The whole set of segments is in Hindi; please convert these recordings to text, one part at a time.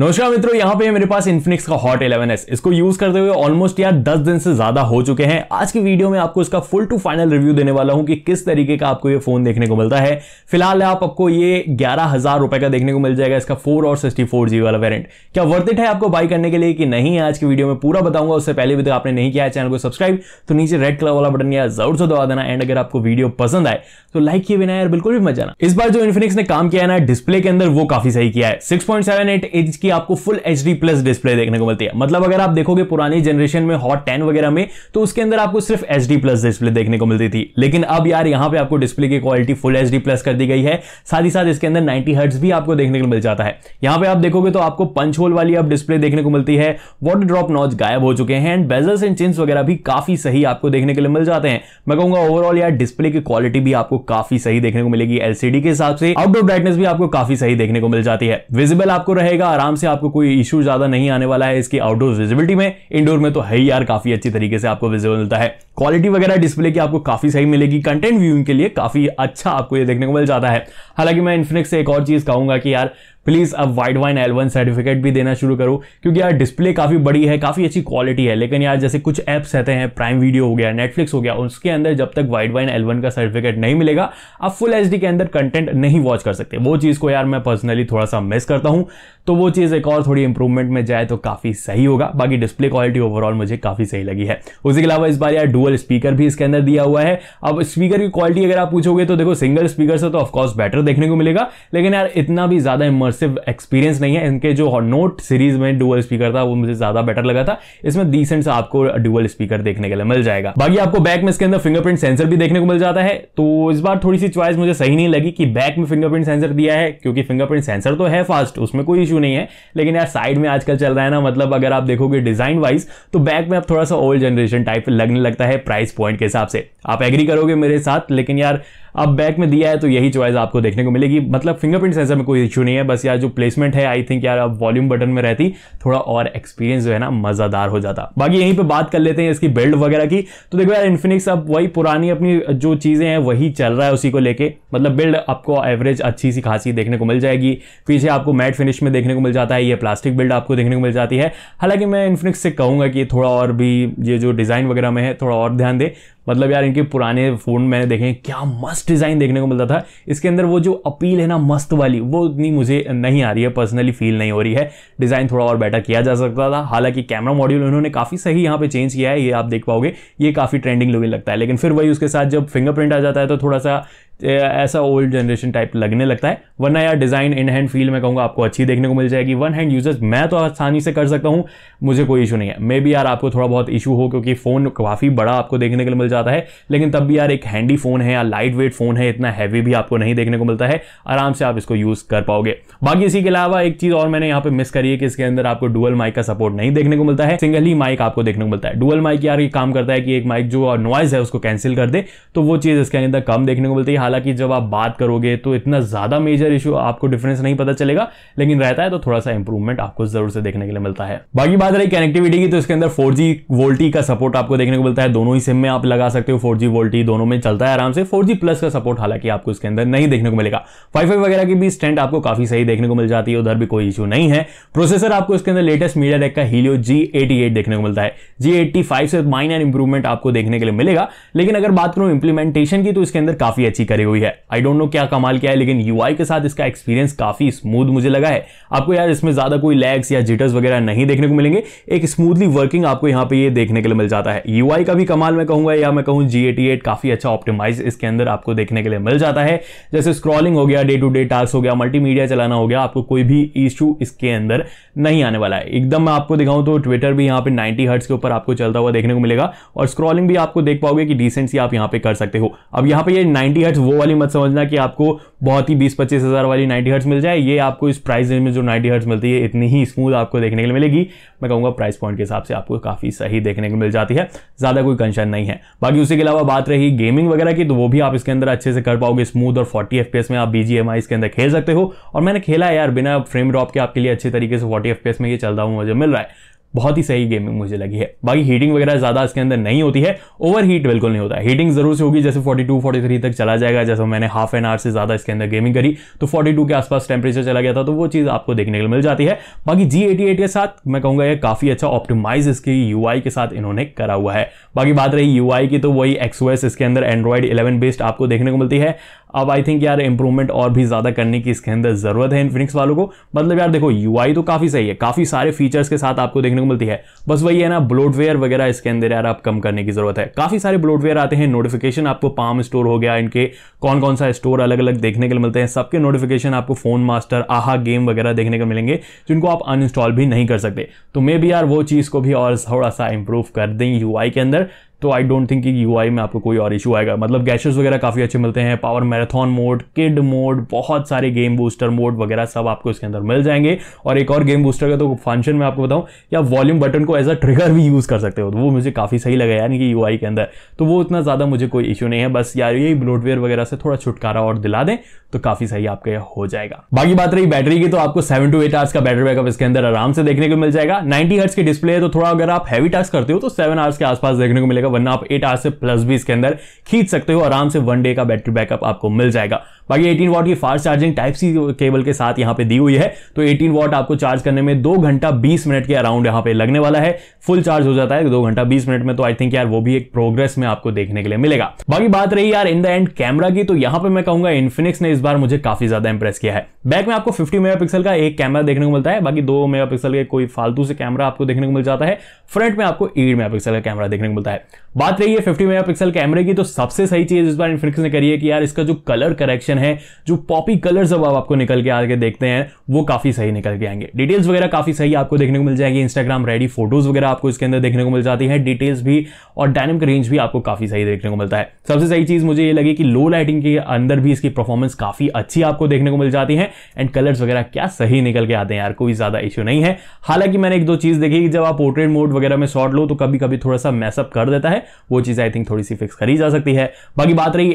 नमस्कार मित्रों यहाँ पे मेरे पास इन्फिनिक्स का हॉट 11s इसको यूज करते हुए ऑलमोस्ट यार 10 दिन से ज्यादा हो चुके हैं आज की वीडियो में आपको इसका फुल टू फाइनल रिव्यू देने वाला हूं कि किस तरीके का आपको ये फोन देखने को मिलता है फिलहाल आप आपको ये ग्यारह हजार रुपए का देखने को मिल जाएगा इसका फोर और सिक्सटी फोर वाला वेरियंट क्या वर्थ है आपको बाई करने के लिए कि नहीं आज की वीडियो में पूरा बताऊंगा उससे पहले भी तो आपने नहीं किया है चैनल को सब्सक्राइब तो नीचे रेड कलर वाला बटन या जरूर से दबा देना एंड अगर आपको वीडियो पसंद आए तो लाइक किए बिना यार बिल्कुल भी मत जाना इस बार जो इन्फिनिक्स ने काम किया है ना डिस्प्ले के अंदर वो काफी सही किया है six point seven eight inch की कि आपको full H D plus display देखने को मिलती है मतलब अगर आप देखोगे पुरानी जनरेशन में हॉट टेन वगैरह में तो उसके अंदर आपको सिर्फ एच डी प्लस डिस्प्ले देखने को मिलती थी लेकिन अब यार यहाँ पे आपको डिस्प्ले की quality full H D plus कर दी गई है साथ ही साथ इसके अंदर नाइनटी हर्ट्स भी आपको देखने को मिल जाता है यहाँ पे आप देखोगे तो आपको पंच होल वाली अब डिस्प्ले देखने को मिलती है वॉटर ड्रॉप नॉच गायब हो चुके हैं एंड बेजल्स एंड चिन्स वगैरह भी काफी सही आपको देखने के लिए मिल जाते हैं मैं कहूंगा ओवरऑल यार डिस्प्ले की क्वालिटी भी आपको काफी सही देखने को मिलेगी एलसीडी के हिसाब से आउटडोर ब्राइटनेस भी आपको काफी सही देखने को मिल जाती है विजिबल आपको रहेगा आराम से आपको कोई इशू ज़्यादा नहीं आने वाला है इसकी आउटडोर विजिबिलिटी में इंडोर में तो है ही यार काफ़ी अच्छी तरीके से आपको विजिबल मिलता है क्वालिटी वगैरह डिस्प्ले की आपको काफ़ी सही मिलेगी कंटेंट व्यूइंग के लिए काफ़ी अच्छा आपको ये देखने को मिल जाता है हालांकि मैं इन्फिनिक्स से एक और चीज़ कहूँगा कि यार प्लीज़ अब Widevine L one certificate भी देना शुरू करो क्योंकि यार डिस्प्ले काफ़ी बड़ी है काफ़ी अच्छी क्वालिटी है लेकिन यार जैसे कुछ ऐप्स रहते हैं प्राइम वीडियो हो गया नेटफ्लिक्स हो गया उसके अंदर जब तक वाइड वाइन एल वन का सर्टिफिकेट नहीं मिलेगा आप फुल एच के अंदर कंटेंट नहीं वॉच कर सकते वो चीज़ को यार मैं पर्सनली थोड़ा सा मिस करता हूँ तो वो चीज़ एक और थोड़ी इंप्रूवमेंट में जाए तो काफ़ी सही होगा बाकी डिस्प्ले क्वालिटी ओवरऑल मुझे काफ़ी सही लगी है उसके अलावा इस बार यार डू डुअल स्पीकर भी इसके अंदर दिया हुआ है अब स्पीकर की क्वालिटी अगर आप पूछोगे तो देखो सिंगल स्पीकर से तो ऑफकोर्स बेटर देखने को मिलेगा लेकिन यार इतना भी ज़्यादा इमर्सिव एक्सपीरियंस नहीं है इनके जो नोट सीरीज में डुअल स्पीकर था वो मुझे ज़्यादा बेटर लगा था इसमें डिसेंट सा आपको डुअल स्पीकर देखने के लिए मिल जाएगा बाकी आपको बैक में इसके अंदर फिंगरप्रिंट सेंसर भी देखने को मिल जाता है तो इस बार थोड़ी सी चॉइस मुझे सही नहीं लगी कि बैक में फिंगरप्रिंट सेंसर दिया है क्योंकि फिंगरप्रिंट सेंसर तो है फास्ट उसमें कोई इशू नहीं है लेकिन यार साइड में आजकल चल रहा है ना मतलब अगर आप देखोगे डिजाइन वाइज तो बैक में आप थोड़ा सा ओल्ड जनरेशन टाइप लगने लगता है प्राइस पॉइंट के हिसाब से आप एग्री करोगे मेरे साथ लेकिन यार अब बैक में दिया है तो यही चॉइस आपको देखने को मिलेगी मतलब फिंगरप्रिंट सेंसर में कोई इशू नहीं है बस यार जो प्लेसमेंट है आई थिंक यार अब वॉल्यूम बटन में रहती थोड़ा और एक्सपीरियंस जो है ना मजादार हो जाता बाकी यहीं पर बात कर लेते हैं इसकी बिल्ड वगैरह की तो देखो यार इन्फिनिक्स अब वही पुरानी अपनी जो चीज़ें हैं वही चल रहा है उसी को लेकर मतलब बिल्ड आपको एवरेज अच्छी सी खासी देखने को मिल जाएगी पीछे आपको मैट फिनिश में देखने को मिल जाता है ये प्लास्टिक बिल्ड आपको देखने को मिल जाती है हालांकि मैं इन्फिनिक्स से कहूँगा कि थोड़ा और भी ये जो डिज़ाइन वगैरह में है थोड़ा और ध्यान दे मतलब यार इनके पुराने फ़ोन मैंने देखे क्या मस्त डिज़ाइन देखने को मिलता था इसके अंदर वो जो अपील है ना मस्त वाली वो उतनी मुझे नहीं आ रही है पर्सनली फील नहीं हो रही है डिज़ाइन थोड़ा और बेटर किया जा सकता था हालांकि कैमरा मॉड्यूल उन्होंने काफ़ी सही यहाँ पे चेंज किया है ये आप देख पाओगे ये काफ़ी ट्रेंडिंग लुकिंग लगता है लेकिन फिर वही उसके साथ जब फिंगरप्रिंट आ जाता है तो थोड़ा सा ऐसा ओल्ड जनरेशन टाइप लगने लगता है वरना यार डिज़ाइन इन हैंड फील मैं कहूँगा आपको अच्छी देखने को मिल जाएगी वन हैंड यूजर्स मैं तो आसानी से कर सकता हूँ मुझे कोई इशू नहीं है मे बी यार आपको थोड़ा बहुत इशू हो क्योंकि फ़ोन काफ़ी बड़ा आपको देखने के लिए मिल जाता है लेकिन तब भी यार एक हैंडी फ़ोन है या लाइट वेट फ़ोन है इतना हैवी भी आपको नहीं देखने को मिलता है आराम से आप इसको यूज़ कर पाओगे बाकी इसी के अलावा एक चीज़ और मैंने यहाँ पर मिस करी है कि इसके अंदर आपको डुअल माइक का सपोर्ट नहीं देखने को मिलता है सिंगल ही माइक आपको देखने को मिलता है डुअल माइक यार ये काम करता है कि एक माइक जो नॉइज़ है उसको कैंसिल कर दे तो वो चीज़ इसके अंदर कम देखने को मिलती है हालांकि जब आप बात करोगे तो इतना ज़्यादा मेजर इशू आपको डिफरेंस नहीं पता चलेगा लेकिन रहता है तो थोड़ा सा इंप्रूवमेंट आपको जरूर से देखने के लिए मिलता है बाकी बात रही कनेक्टिविटी की तो इसके अंदर फोर जी वोल्टी का सपोर्ट आपको देखने को मिलता है दोनों ही सिम में आप लगा सकते हो फोर जी वोल्टी दोनों में चलता है आराम से फोर प्लस का सपोर्ट हालांकि आपको इसके अंदर नहीं देखने को मिलेगा वाईफाई वगैरह की भी स्टैंड आपको काफी सही देखने को मिल जाती है उधर भी कोई इशू नहीं है प्रोसेसर आपको इसके अंदर लेटेस्ट मीडिया टेक का हीलियो जी देखने को मिलता है जी से माइन एंड इंप्रूवमेंट आपको देखने के लिए मिलेगा लेकिन अगर बात करूं इंप्लीमेंटेशन की तो इसके अंदर काफी अच्छी करी हुई है आई डोंट नो क्या कमाल क्या है लेकिन यू के साथ इसका एक्सपीरियंस काफी स्मूथ मुझे लगा है आपको यार इसमें ज़्यादा कोई लैग्स या जिटर्स वगैरह नहीं देखने को मिलेंगे एक स्मूथली वर्किंग आपको यहाँ पे ये देखने के लिए मिल जाता है यू का भी कमाल मैं कहूँगा या मैं कहूँ जी एटी एट काफ़ी अच्छा ऑप्टिमाइज इसके अंदर आपको देखने के लिए मिल जाता है जैसे स्क्रॉलिंग हो गया डे टू डे टास्क हो गया मल्टीमीडिया चलाना हो गया आपको कोई भी इशू इसके अंदर नहीं आने वाला है एकदम मैं आपको दिखाऊं तो ट्विटर भी यहाँ पे नाइनटी हर्ट्स के ऊपर आपको चलता हुआ देखने को मिलेगा और स्क्रॉलिंग भी आपको देख पाओगे कि डिसेंसी आप यहाँ पे कर सकते हो अब यहाँ पे ये 90 हर्ट्स वो वाली मत समझना कि आपको बहुत ही बीस पच्चीस हज़ार वाली नाइन्टी हर्ट्स मिल जाए ये आपको इस प्राइस रेंज में जो नाइन्टी हर्ट्स मिलती है इतनी ही स्मूथ आपको देखने के लिए मिलेगी मैं कहूँगा प्राइस पॉइंट के हिसाब से आपको काफ़ी सही देखने को मिल जाती है ज़्यादा कोई कंशन नहीं है बाकी उसी के अलावा बात रही गेमिंग वगैरह की तो वो भी आप इसके अंदर अच्छे से कर पाओगे स्मूथ और फोर्टी एफ में आप बी इसके अंदर खेल सकते हो और मैंने खेला यार बिना फ्रेम ड्रॉप के आपके लिए अच्छे तरीके से फोर्टी एफ में ये चल रहा हूँ मुझे मिल रहा है बहुत ही सही गेमिंग मुझे लगी है बाकी हीटिंग वगैरह ज़्यादा इसके अंदर नहीं होती है ओवर हीट बिल्कुल नहीं होता है हीटिंग ज़रूर से होगी जैसे 42 43 तक चला जाएगा जैसे मैंने हाफ एन आवर से ज़्यादा इसके अंदर गेमिंग करी तो 42 के आसपास टेम्परेचर चला गया था तो वो चीज़ आपको देखने को मिल जाती है बाकी जी एटी के साथ मैं कहूँगा ये काफ़ी अच्छा ऑप्टिमाइज इसकी यू के साथ इन्होंने करा हुआ है बाकी बात रही यू की तो वही एक्सओएस इसके अंदर एंड्रॉयड इलेवन बेस्ड आपको देखने को मिलती है अब आई थिंक यार इंप्रूवमेंट और भी ज़्यादा करने की इसके अंदर ज़रूरत है इन्फिनिक्स वालों को मतलब यार देखो यू तो काफ़ी सही है काफ़ी सारे फीचर्स के साथ आपको देखने को मिलती है बस वही है ना ब्लोडवेयर वगैरह इसके अंदर यार आप कम करने की ज़रूरत है काफ़ी सारे ब्लोडवेयर आते हैं नोटिफिकेशन आपको पाम स्टोर हो गया इनके कौन कौन सा स्टोर अलग अलग देखने के लिए मिलते हैं सबके नोटिफिकेशन आपको फ़ोन मास्टर आहा गेम वगैरह देखने को मिलेंगे जिनको आप अनइंस्टॉल भी नहीं कर सकते तो मे भी यार वो चीज़ को भी और थोड़ा सा इंप्रूव कर दें यू के अंदर तो आई डोंट थिंक कि यू में आपको कोई और इशू आएगा मतलब गैशेस वगैरह काफ़ी अच्छे मिलते हैं power marathon mode kid mode बहुत सारे गेम बूस्टर मोड वगैरह सब आपको इसके अंदर मिल जाएंगे और एक और गेम बूस्टर का तो फंक्शन मैं आपको बताऊँ या वॉल्यूम बटन को एज अ ट्रिगर भी यूज़ कर सकते हो तो वो मुझे काफ़ी सही लगा यानी कि यू के अंदर तो वो उतना ज़्यादा मुझे कोई इशू नहीं है बस यार ये ब्लोडवेयर वगैरह से थोड़ा छुटकारा और दिला दें तो काफ़ी सही आपके हो जाएगा बाकी बात रही बैटरी की तो आपको सेवन टू एट आवर्स का बैटरी बैकअप इसके अंदर आराम से देखने को मिल जाएगा नाइन्टी हर्ट्स की डिस्प्ले है तो थोड़ा अगर आप हैवी टास्क करते हो तो सेवन आवर्स के आसपास देखने को मिलेगा जाएगा वरना आप एट आवर्स से प्लस भी इसके अंदर खींच सकते हो आराम से वन डे का बैटरी बैकअप आपको मिल जाएगा बाकी एटीन वॉट की fast charging type C cable के साथ यहाँ पे दी हुई है तो एटीन वॉट आपको चार्ज करने में दो घंटा बीस मिनट के अराउंड यहाँ पे लगने वाला है फुल चार्ज हो जाता है दो घंटा बीस मिनट में तो आई थिंक यार वो भी एक प्रोग्रेस में आपको देखने के लिए मिलेगा बाकी बात रही यार इन द एंड कैमरा की तो यहाँ पे मैं कहूंगा इन्फिनिक्स ने इस बार मुझे काफी ज्यादा इंप्रेस किया है बैक में आपको फिफ्टी मेगा का एक कैमरा देखने को मिलता है बाकी दो मेगा के कोई फालतू से कैमरा आपको देखने को मिल जाता है फ्रंट में आपको एट मेगा का कैमरा देखने को मिलता है बात रही है मेगा मेगापिक्सल कैमरे की तो सबसे सही चीज इस बार इन्फिनिक्स ने करी है कि यार इसका जो कलर करेक्शन है जो पॉपी जब आप आपको निकल के आगे देखते हैं वो काफी सही निकल के आएंगे डिटेल्स वगैरह काफी सही आपको देखने को मिल जाएगी इंस्टाग्राम रेडी फोटोज वगैरह आपको इसके अंदर देखने को मिल जाती है डिटेल्स भी और डायनेमिक रेंज भी आपको काफी सही देखने को मिलता है सबसे सही चीज मुझे ये लगी कि लो लाइटिंग के अंदर भी इसकी परफॉर्मेंस काफी अच्छी आपको देखने को मिल जाती है एंड कलर्स वगैरह क्या सही निकल के आते हैं यार कोई ज्यादा इश्यू नहीं है हालांकि मैंने एक दो चीज देखी जब आप पोर्ट्रेट मोड वगैरह में शॉट लो तो कभी कभी थोड़ा सा मैसअप कर देता है आता है वो चीज़ आई थिंक थोड़ी सी फिक्स करी जा सकती है बाकी बात रही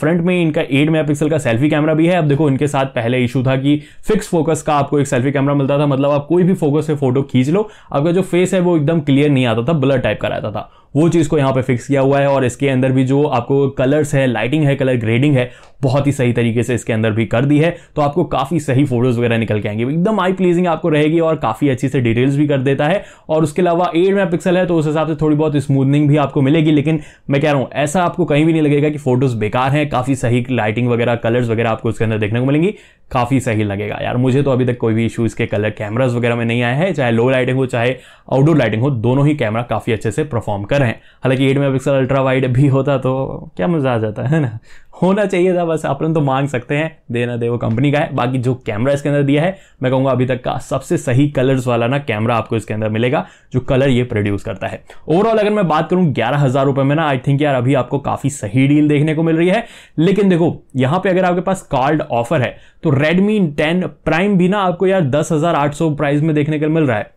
फ्रंट में इनका एट मेगा का सेल्फी कैमरा भी है अब देखो इनके साथ पहले इशू था कि फिक्स फोकस का आपको एक सेल्फी कैमरा मिलता था मतलब आप कोई भी फोकस से फोटो खींच लो आपका जो फेस है वो एकदम क्लियर नहीं आता था ब्लर टाइप का रहता था वो चीज़ को यहाँ पे फिक्स किया हुआ है और इसके अंदर भी जो आपको कलर्स है लाइटिंग है कलर ग्रेडिंग है बहुत ही सही तरीके से इसके अंदर भी कर दी है तो आपको काफ़ी सही फोटोज़ वगैरह निकल के आएंगे एकदम आई प्लीजिंग आपको रहेगी और काफ़ी अच्छी से डिटेल्स भी कर देता है और उसके अलावा एट मेगा है तो उस हिसाब से थोड़ी बहुत स्मूदनिंग भी आपको मिलेगी लेकिन मैं कह रहा हूँ ऐसा आपको कहीं भी नहीं लगेगा कि फोटोज़ बेकार हैं काफ़ी सही लाइटिंग वगैरह कलर्स वगैरह आपको उसके अंदर देखने को मिलेंगी काफ़ी सही लगेगा यार मुझे तो अभी तक कोई भी इशू इसके कलर कैमराज वगैरह में नहीं आया है चाहे लो लाइटिंग हो चाहे आउटडोर लाइटिंग हो दोनों ही कैमरा काफ़ी अच्छे से परफॉर्म कर हैं हालांकि eight mega pixel ultra wide भी होता तो क्या मज़ा आ जाता है ना होना चाहिए था बस अपन तो मांग सकते हैं देना दे वो कंपनी का है बाकी जो कैमरा इसके अंदर दिया है मैं कहूँगा अभी तक का सबसे सही कलर्स वाला ना कैमरा आपको इसके अंदर मिलेगा जो कलर ये प्रोड्यूस करता है ओवरऑल अगर मैं बात करूँ ग्यारह हज़ार रुपये में ना आई थिंक यार अभी आपको काफ़ी सही डील देखने को मिल रही है लेकिन देखो यहाँ पर अगर आपके पास कार्ड ऑफर है तो रेडमी टेन प्राइम भी ना आपको यार दस हज़ार आठ सौ प्राइस में देखने को मिल रहा है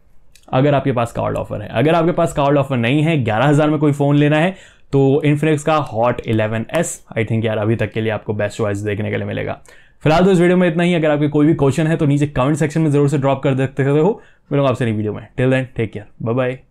अगर आपके पास कार्ड ऑफर है अगर आपके पास कार्ड ऑफर नहीं है ग्यारह हज़ार में कोई फ़ोन लेना है तो इन्फिनिक्स का हॉट 11s आई थिंक यार अभी तक के लिए आपको बेस्ट चॉइस देखने के लिए मिलेगा फिलहाल तो इस वीडियो में इतना ही अगर आपके कोई भी क्वेश्चन है तो नीचे कमेंट सेक्शन में जरूर से ड्रॉप कर देते हो मिलूंगा आपसे नहीं वीडियो में till then take care bye bye